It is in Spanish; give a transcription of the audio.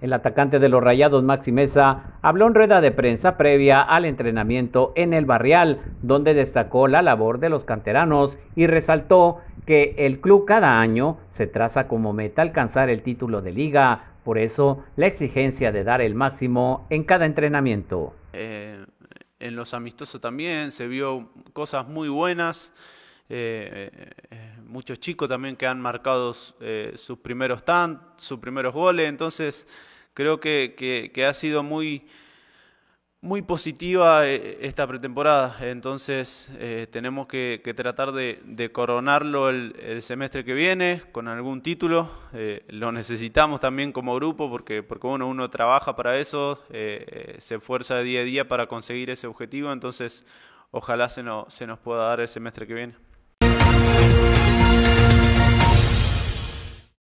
El atacante de los Rayados, Maxi Mesa, habló en rueda de prensa previa al entrenamiento en el Barrial, donde destacó la labor de los canteranos y resaltó que el club cada año se traza como meta alcanzar el título de liga, por eso la exigencia de dar el máximo en cada entrenamiento. Eh, en los amistosos también se vio cosas muy buenas. Eh, eh, muchos chicos también que han marcado eh, sus primeros tantos, sus primeros goles. Entonces, creo que, ha sido muy, muy positiva eh, esta pretemporada. Entonces, eh, tenemos que, tratar de, coronarlo el, semestre que viene con algún título. lo necesitamos también como grupo porque, porque uno trabaja para eso, se esfuerza día a día para conseguir ese objetivo. Entonces, ojalá se, se nos pueda dar el semestre que viene.